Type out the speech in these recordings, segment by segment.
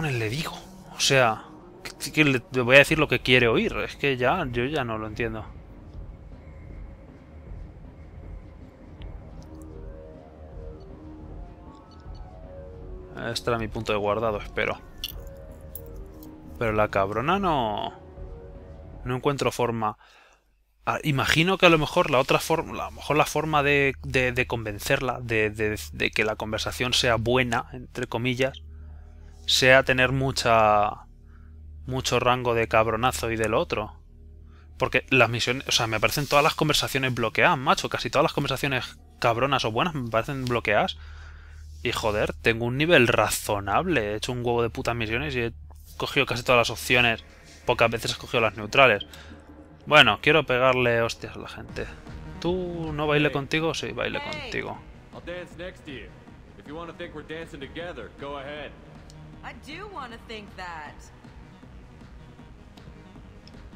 le digo? O sea, que le voy a decir lo que quiere oír. Es que ya, yo ya no lo entiendo. Este era mi punto de guardado, espero. Pero la cabrona no... No encuentro forma... Ah, imagino que a lo mejor la otra forma... A lo mejor la forma de, de, de convencerla, de, de que la conversación sea buena, entre comillas, sea tener mucha mucho rango de cabronazo y del otro. Porque las misiones, o sea, me parecen todas las conversaciones bloqueadas, macho, casi todas las conversaciones cabronas o buenas me parecen bloqueadas. Y joder, tengo un nivel razonable, he hecho un huevo de putas misiones y he cogido casi todas las opciones, pocas veces he cogido las neutrales. Bueno, quiero pegarle hostias a la gente. ¿Tú no baile contigo? Sí, baile contigo.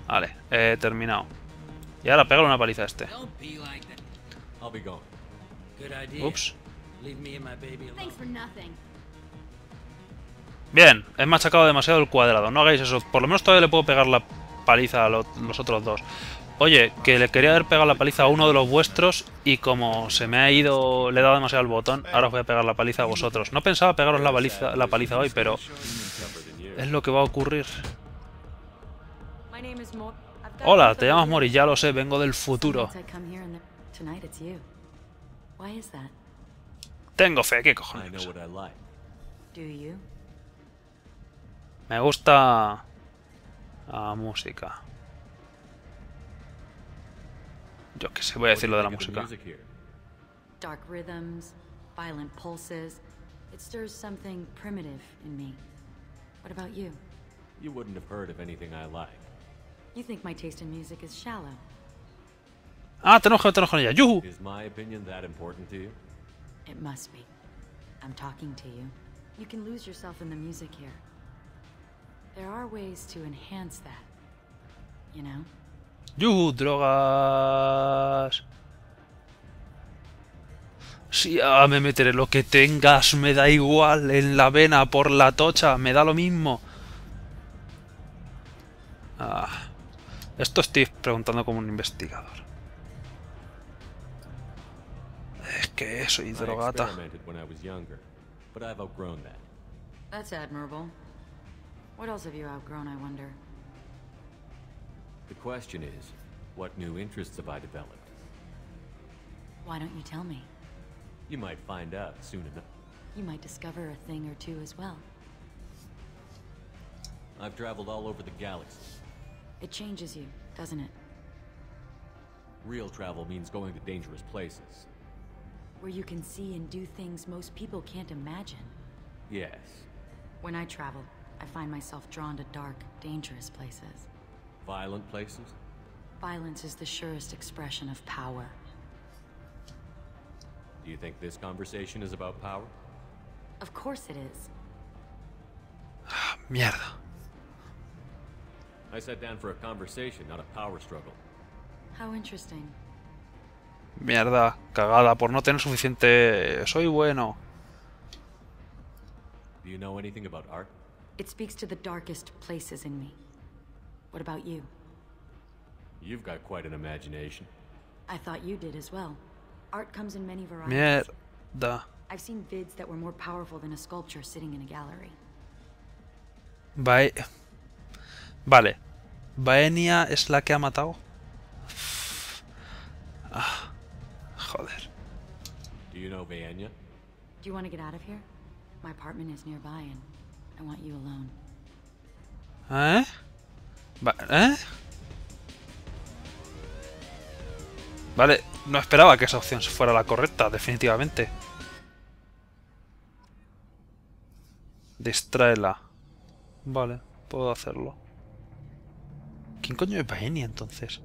Vale, he terminado. Y ahora pégale una paliza a este. Ups. Bien, he machacado demasiado el cuadrado. No hagáis eso. Por lo menos todavía le puedo pegar la paliza a los otros dos. Oye, que le quería haber pegado la paliza a uno de los vuestros y como se me ha ido, le he dado demasiado al botón, ahora os voy a pegar la paliza a vosotros. No pensaba pegaros la paliza, la paliza hoy, pero es lo que va a ocurrir. Hola, te llamas Mori, ya lo sé, vengo del futuro. Tengo fe, ¿qué cojones? Me gusta... la música. Yo qué sé, voy a decir lo de la música. Dark rhythms, violent pulses. It stirs something primitive in me. What about you? You wouldn't have heard of anything I like. You think my taste in music is shallow. Ah, te enojo, te enojo Yuhu. Is my opinion that important to you? It must be. I'm talking to you. You can lose yourself in the music here. There are ways to enhance that. You know? ¡Yuhu! ¡Drogas! Si me meteré lo que tengas, me da igual, en la vena, por la tocha, me da lo mismo. Ah, esto estoy preguntando como un investigador. Es que soy drogata. That's admirable. What outgrown, I The question is, what new interests have I developed? Why don't you tell me? You might find out soon enough. You might discover a thing or two as well. I've traveled all over the galaxy. It changes you, doesn't it? Real travel means going to dangerous places. Where you can see and do things most people can't imagine. Yes. When I travel, I find myself drawn to dark, dangerous places. Violent places? Violence is the surest expression of power. Do you think this conversation is about power? Of course it is. Ah, mierda. I sat down for a conversation, not a power struggle. How interesting. Mierda, cagada por no tener suficiente. Eh, soy bueno. Do you know anything about art? It speaks to the darkest places in me. What about you? You've got quite an imagination. I thought you did as well. Art comes in many varieties. Mierda. I've seen vids that were more powerful than a sculpture sitting in a gallery. Bye. Vale. Baenia es la que ha matado. Ah, joder. Do you know Baenia? Do you want to get out of here? My apartment is nearby and I want you alone. Eh? ¿eh? Vale, no esperaba que esa opción fuera la correcta, definitivamente. Distráela. Vale, puedo hacerlo. ¿Quién coño es Baenia entonces?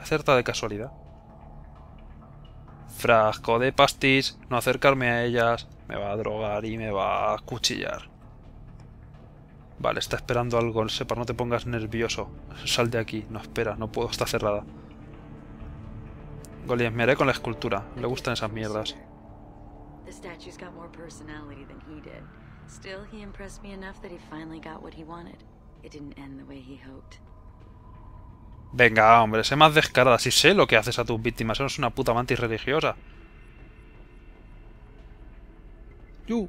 Acerta de casualidad. Frasco de pastis, no acercarme a ellas, me va a drogar y me va a cuchillar. Vale, está esperando algo el SEPA, no te pongas nervioso. Sal de aquí, no espera, no puedo, está cerrada. Goliath, me haré con la escultura, le gustan esas mierdas. Venga, hombre, sé más descarada. Si sé lo que haces a tus víctimas, eres una puta mantis religiosa. Tú.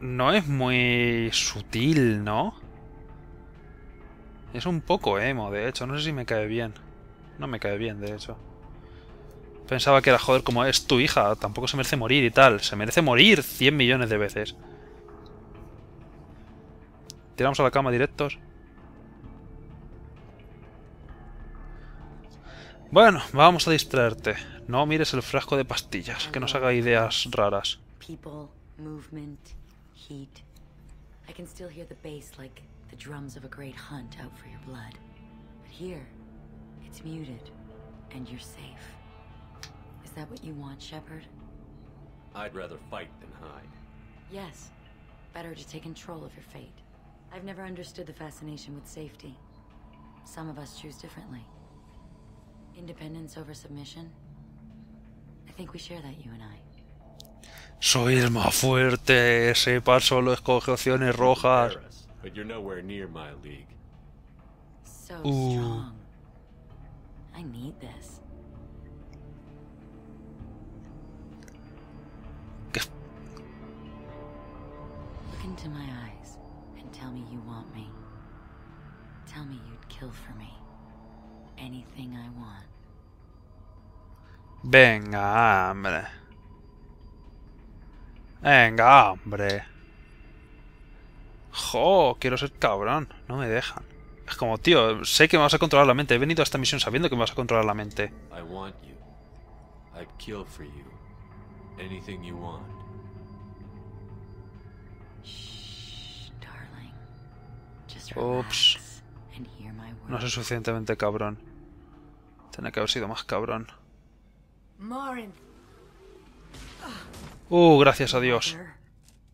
No es muy sutil, ¿no? Es un poco emo, de hecho. No sé si me cae bien. No me cae bien, de hecho. Pensaba que era, joder, como es tu hija, tampoco se merece morir y tal. Se merece morir 100 millones de veces. Tiramos a la cama directos. Bueno, vamos a distraerte. No mires el frasco de pastillas, que nos haga ideas raras. People, movement, heat. I can still hear the bass like the drums of a great hunt out for your blood. But here, it's muted, and you're safe. Is that what you want, Shepard? I'd rather fight than hide. Yes. Better to take control of your fate. I've never understood the fascination with safety. Some of us choose differently. Independence over submission? I think we share that, you and I. Soy el más fuerte, ese paso lo escoge opciones rojas. But you're nowhere near my league. So strong. I need this. Look into my eyes and tell me you want me. Tell me you'd kill for me. anything I want. Venga, hombre. Venga, hombre. Jo, quiero ser cabrón. No me dejan. Es como, tío, sé que me vas a controlar la mente. He venido a esta misión sabiendo que me vas a controlar la mente. I want you. kill for you. Anything you want. No soy suficientemente cabrón. Tenía que haber sido más cabrón. oh gracias a Dios.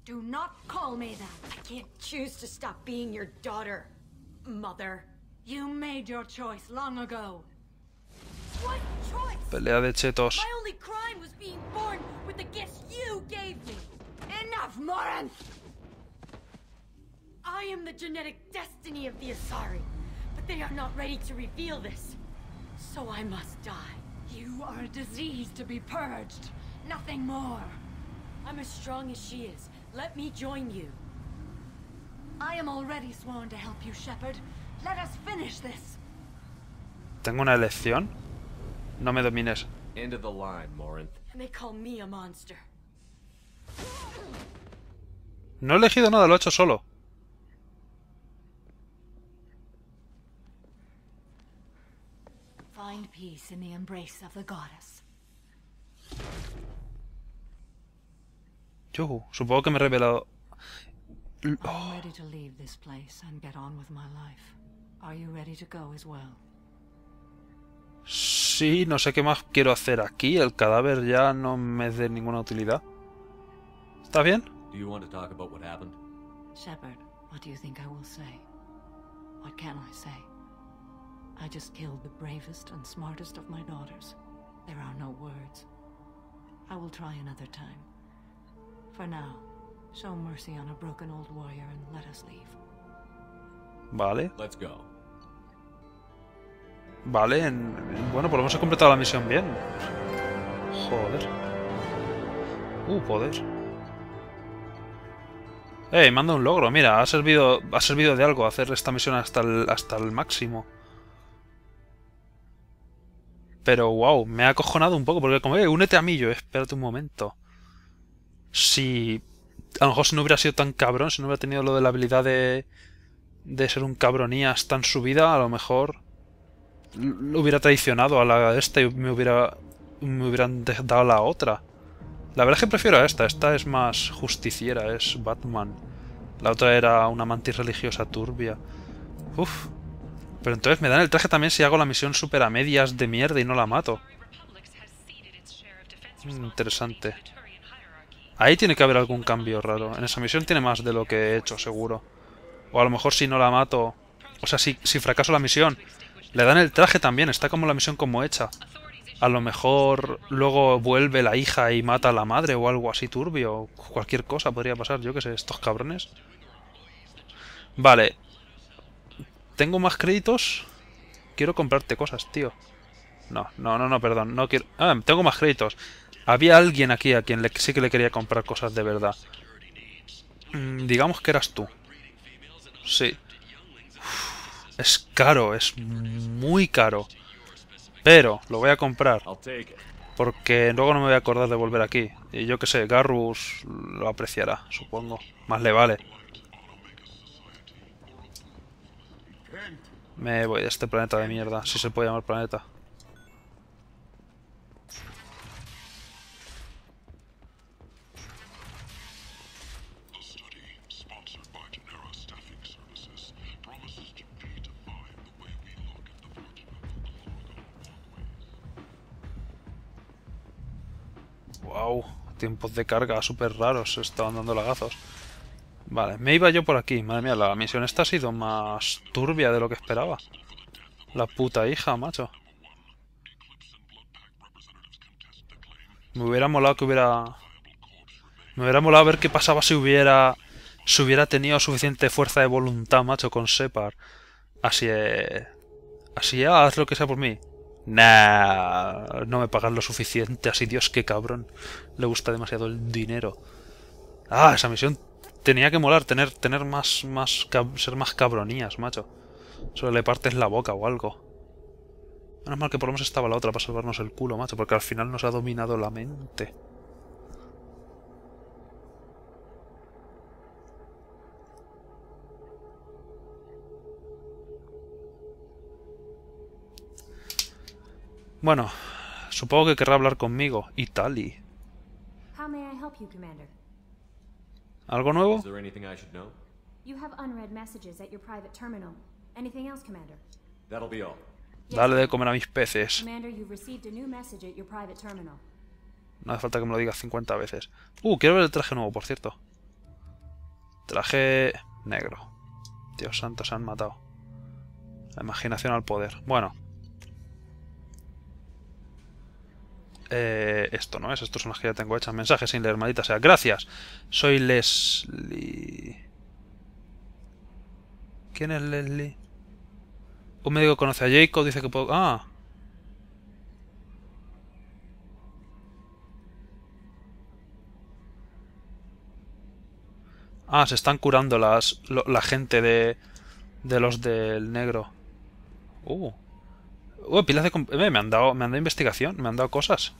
Do not call me that. I can't choose to stop being your daughter, mother. You made your choice long ago. What choice? Pelea de chetos. My only crime was being born with the gift you gave me. Enough, Morin. I am the genetic destiny of the Asari, but they are not ready to reveal this. So I must die. You are a disease to be purged. Nothing more. I'm as strong as she is. Let me join you. I am already sworn to help you, Shepard. Let us finish this. Tengo una elección. No me domines. End of the line, Morinth. And they call me a monster. No he elegido nada, lo he hecho solo. find peace in the embrace of the goddess. Yo, supongo que me he revelado. Oh. I'm ready to leave this place and get on with my life. Are you ready to go as well? Sí, no sé qué más quiero hacer aquí. El cadáver ya no me es de ninguna utilidad. ¿Está bien? Do you want to talk about what happened? Shepard, what do you think I will say? What can I say? I just killed the bravest and smartest of my daughters. There are no words. I will try another time. For now, show mercy on a broken old warrior and let us leave. Vale. Let's go. Vale, en, en, bueno, por pues lo menos he completado la misión bien. Joder. Uh, poder. Eh, hey, manda un logro. Mira, ha servido, ha servido de algo hacer esta misión hasta el, hasta el máximo. Pero wow, me ha acojonado un poco, porque como, eh, únete a mí, yo, espérate un momento. Si. A lo mejor si no hubiera sido tan cabrón, si no hubiera tenido lo de la habilidad de. de ser un cabronías tan subida, a lo mejor. Lo hubiera traicionado a la esta y me hubiera. me hubieran dado la otra. La verdad es que prefiero a esta, esta es más justiciera, es Batman. La otra era una mantis religiosa turbia. Uf, pero entonces me dan el traje también si hago la misión super a medias de mierda y no la mato. Hmm, interesante. Ahí tiene que haber algún cambio raro. En esa misión tiene más de lo que he hecho, seguro. O a lo mejor si no la mato... O sea, si, fracaso la misión, le dan el traje también. Está como la misión como hecha. A lo mejor luego vuelve la hija y mata a la madre o algo así turbio. Cualquier cosa podría pasar, yo qué sé, estos cabrones. Vale, tengo más créditos. Quiero comprarte cosas, tío. No, no, no, no, perdón. No quiero... Ah, tengo más créditos. Había alguien aquí a quien le... sí que le quería comprar cosas de verdad. Mm, digamos que eras tú. Sí. es caro, es muy caro. Pero lo voy a comprar. Porque luego no me voy a acordar de volver aquí. Y yo qué sé, Garrus lo apreciará, supongo. Más le vale. Me voy a este planeta de mierda, si se puede llamar planeta. Wow, tiempos de carga super raros estaban dando lagazos. Vale, me iba yo por aquí. Madre mía, la misión esta ha sido más turbia de lo que esperaba. La puta hija, macho. Me hubiera molado que hubiera... Me hubiera molado ver qué pasaba si hubiera... Si hubiera tenido suficiente fuerza de voluntad, macho, con Separ. Así es... Así es, haz lo que sea por mí. Nah, no me pagan lo suficiente, así Dios, qué cabrón. Le gusta demasiado el dinero. Ah, esa misión tenía que molar tener, tener más, más, ser más cabronías, macho. Solo le partes la boca o algo. Menos mal que por lo menos estaba la otra para salvarnos el culo, macho, porque al final nos ha dominado la mente. Bueno, supongo que querrá hablar conmigo. Y How ¿Algo nuevo? Dale de comer a mis peces. No hace falta que me lo digas 50 veces. Uh, quiero ver el traje nuevo, por cierto. Traje negro. Dios santo, se han matado. La imaginación al poder. Bueno. Eh, esto, ¿no? es, son las que ya tengo hechas mensajes sin leer, maldita sea. Gracias. Soy Leslie. ¿Quién es Leslie? Un médico conoce a Jacob, dice que puedo... Ah. Ah, se están curando las, la gente de, de los del negro. Uh pilas de... Eh, me han, dado, me investigación, me han dado cosas.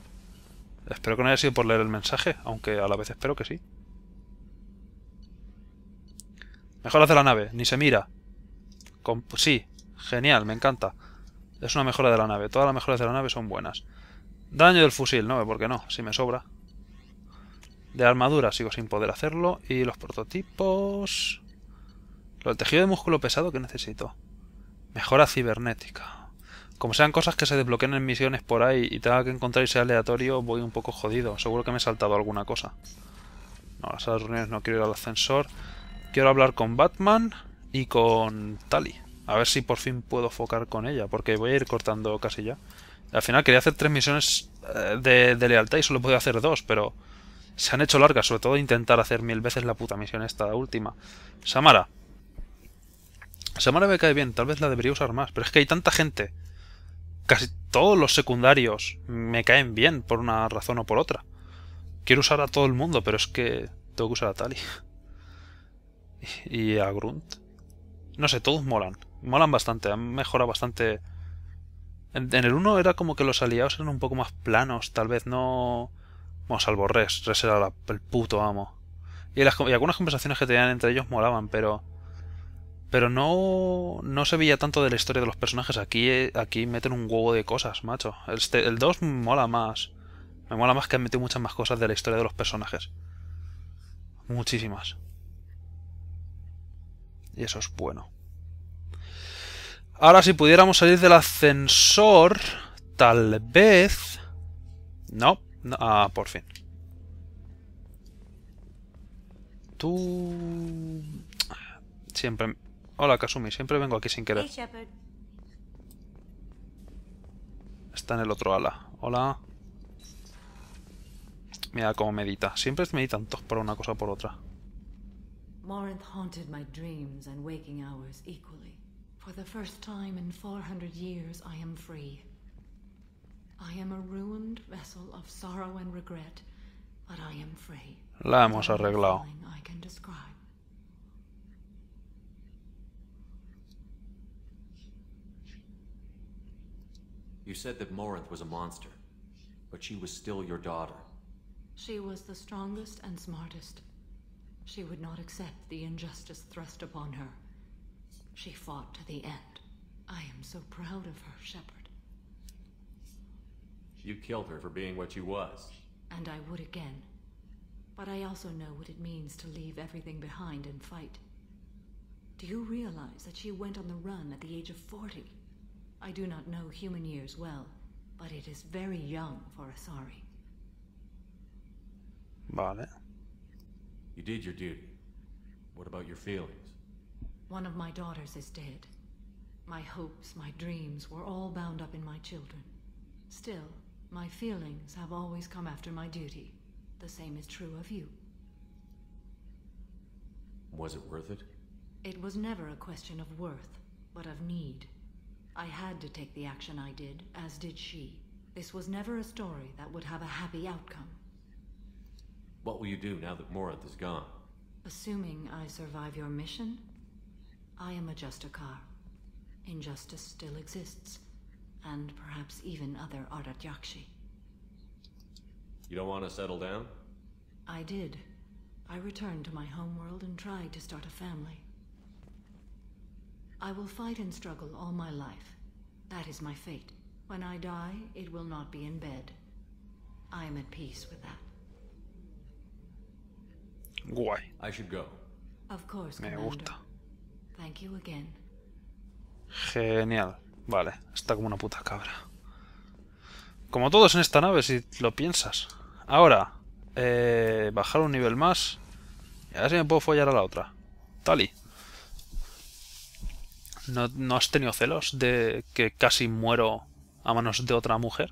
Espero que no haya sido por leer el mensaje, aunque a la vez espero que sí. Mejoras de la nave, ni se mira. sí, genial, me encanta. Es una mejora de la nave, todas las mejoras de la nave son buenas. Daño del fusil, no, porque no, si me sobra. De armadura sigo sin poder hacerlo. Y los prototipos... Lo del tejido de músculo pesado que necesito. Mejora cibernética. Como sean cosas que se desbloqueen en misiones por ahí y tenga que encontrar y aleatorio, voy un poco jodido. Seguro que me he saltado alguna cosa. No, a las reuniones no quiero ir al ascensor. Quiero hablar con Batman y con Tali. A ver si por fin puedo focar con ella, porque voy a ir cortando casi ya. Al final quería hacer tres misiones eh, de, de lealtad y solo podía hacer dos, pero se han hecho largas, sobre todo intentar hacer mil veces la puta misión esta última. Samara. Samara me cae bien, tal vez la debería usar más, pero es que hay tanta gente casi todos los secundarios me caen bien por una razón o por otra. Quiero usar a todo el mundo, pero es que tengo que usar a Tali. Y a Grunt. No sé, todos molan. Molan bastante, han mejorado bastante. En, el 1 era como que los aliados eran un poco más planos, tal vez no... Bueno, salvo Res, Res era el puto amo. Y, y algunas conversaciones que tenían entre ellos molaban, pero pero no, no se veía tanto de la historia de los personajes. Aquí, eh, aquí meten un huevo de cosas, macho. el 2 este, mola más. Me mola más que han metido muchas más cosas de la historia de los personajes. Muchísimas. Y eso es bueno. Ahora, si pudiéramos salir del ascensor, tal vez... No, no ah, por fin. Tú... Siempre... Hola, Kasumi. Siempre vengo aquí sin querer. Está en el otro ala. Hola. Mira cómo medita. Siempre meditan todos por una cosa o por otra. Morinth haunted my dreams and waking hours equally. For the first time in 400 years, I am free. I am a ruined vessel of sorrow and regret, but I am free. La hemos arreglado. I can describe. You said that Morinth was a monster, but she was still your daughter. She was the strongest and smartest. She would not accept the injustice thrust upon her. She fought to the end. I am so proud of her, Shepard. You killed her for being what she was. And I would again. But I also know what it means to leave everything behind and fight. Do you realize that she went on the run at the age of 40? I do not know human years well, but it is very young for Asari. Bought You did your duty. What about your feelings? One of my daughters is dead. My hopes, my dreams were all bound up in my children. Still, my feelings have always come after my duty. The same is true of you. Was it worth it? It was never a question of worth, but of need. I had to take the action I did, as did she. This was never a story that would have a happy outcome. What will you do now that Morinth is gone? Assuming I survive your mission, I am a Justicar. Injustice still exists, and perhaps even other Yakshi. You don't want to settle down? I did. I returned to my homeworld and tried to start a family. I will fight and struggle all my life, That is my fate. When I die, it will not be in bed. I am at peace with that. Guay. I should go. Of course, Me Commander. gusta. Thank you again. Genial. Vale, está como una puta cabra. Como todos en esta nave, si lo piensas. Ahora, eh, bajar un nivel más. Y a ver si me puedo follar a la otra. Tali. ¿No, has tenido celos de que casi muero a manos de otra mujer?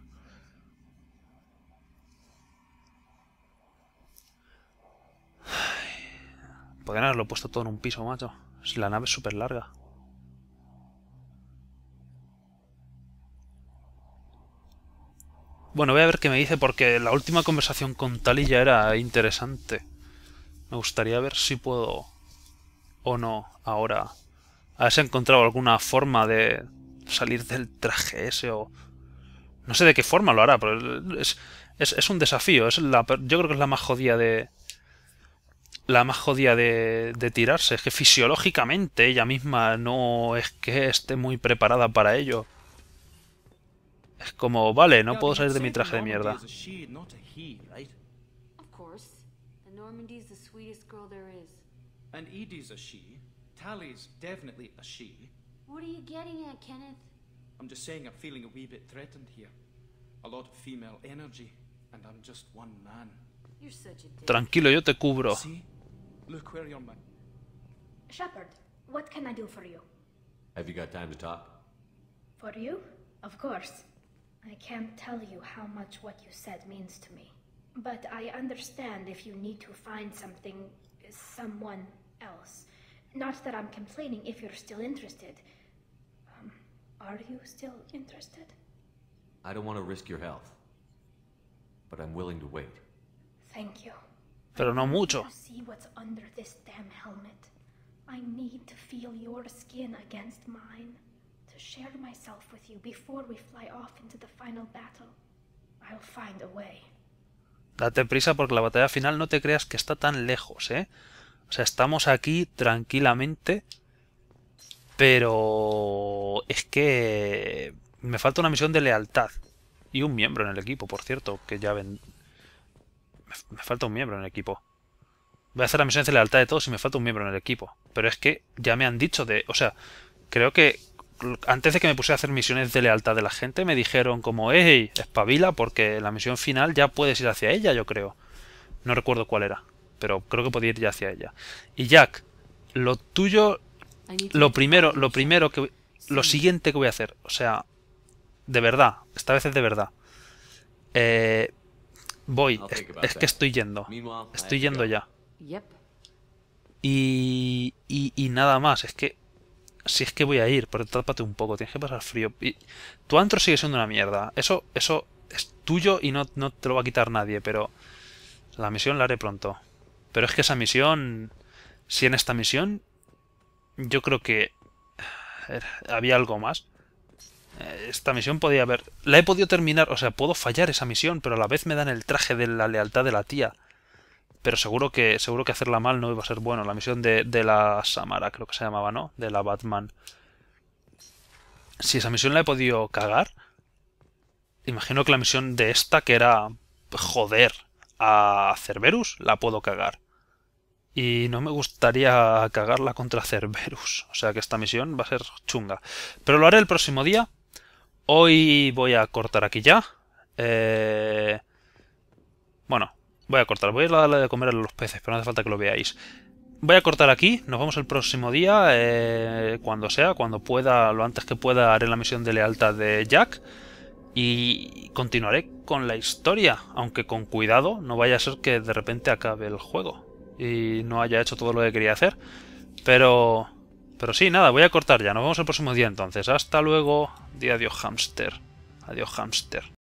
Podrían haberlo puesto todo en un piso, macho. La nave es súper larga. Bueno, voy a ver qué me dice porque la última conversación con Tali ya era interesante. Me gustaría ver si puedo o no ahora ¿Has encontrado alguna forma de salir del traje ese o...? No sé de qué forma lo hará, pero es, un desafío. Es yo creo que es la más jodida de... La más jodida de, de tirarse. Es que fisiológicamente ella misma no es que esté muy preparada para ello. Es como, vale, no puedo salir de mi traje de mierda. Tally's definitely a she. What are you getting at, Kenneth? I'm just saying I'm feeling a wee bit threatened here. A lot of female energy, and I'm just one man. You're such a dick. Tranquilo, yo te cubro. See? Look where you're my... Shepard, what can I do for you? Have you got time to talk? For you? Of course. I can't tell you how much what you said means to me. But I understand if you need to find something, someone else. Not that I'm complaining if you're still interested. Um, are you still interested? I don't want to risk your health. But I'm willing to wait. Thank you. Pero no mucho. See what's under this damn helmet. I need to feel your skin against mine. To share myself with you before we fly off into the final battle. I'll find a way. Date prisa porque la batalla final no te creas que está tan lejos, ¿eh? O sea, estamos aquí tranquilamente. Pero es que me falta una misión de lealtad. Y un miembro en el equipo, por cierto, que ya ven... Me, falta un miembro en el equipo. Voy a hacer la misión de lealtad de todos y me falta un miembro en el equipo. Pero es que ya me han dicho de... O sea, creo que antes de que me puse a hacer misiones de lealtad de la gente, me dijeron como, hey, espabila, porque la misión final ya puedes ir hacia ella, yo creo. No recuerdo cuál era pero creo que podía ir ya hacia ella. Y Jack, lo tuyo, lo primero, lo primero que, lo siguiente que voy a hacer, o sea, de verdad, esta vez es de verdad. Eh, voy, es, que estoy yendo, estoy yendo ya. Y, y, nada más, es que si es que voy a ir, pero trápate un poco, tienes que pasar frío. Y tu antro sigue siendo una mierda. Eso, eso es tuyo y no, no te lo va a quitar nadie, pero la misión la haré pronto. Pero es que esa misión... Si en esta misión... Yo creo que... había algo más. Eh, esta misión podía haber... La he podido terminar, o sea, puedo fallar esa misión, pero a la vez me dan el traje de la lealtad de la tía. Pero seguro que seguro que hacerla mal no iba a ser bueno. La misión de, de la Samara, creo que se llamaba, ¿no? De la Batman. Si esa misión la he podido cagar, imagino que la misión de esta, que era joder a Cerberus, la puedo cagar. Y no me gustaría cagarla contra Cerberus. O sea que esta misión va a ser chunga. Pero lo haré el próximo día. Hoy voy a cortar aquí ya. Eh, bueno, voy a cortar. Voy a darle de comer a los peces, pero no hace falta que lo veáis. Voy a cortar aquí. Nos vemos el próximo día. Eh, cuando sea, cuando pueda, lo antes que pueda, haré la misión de lealtad de Jack. Y continuaré con la historia, aunque con cuidado, no vaya a ser que de repente acabe el juego y no haya hecho todo lo que quería hacer. Pero... Pero sí, nada, voy a cortar ya. Nos vemos el próximo día entonces. Hasta luego. Día adiós, hamster. Adiós, hamster.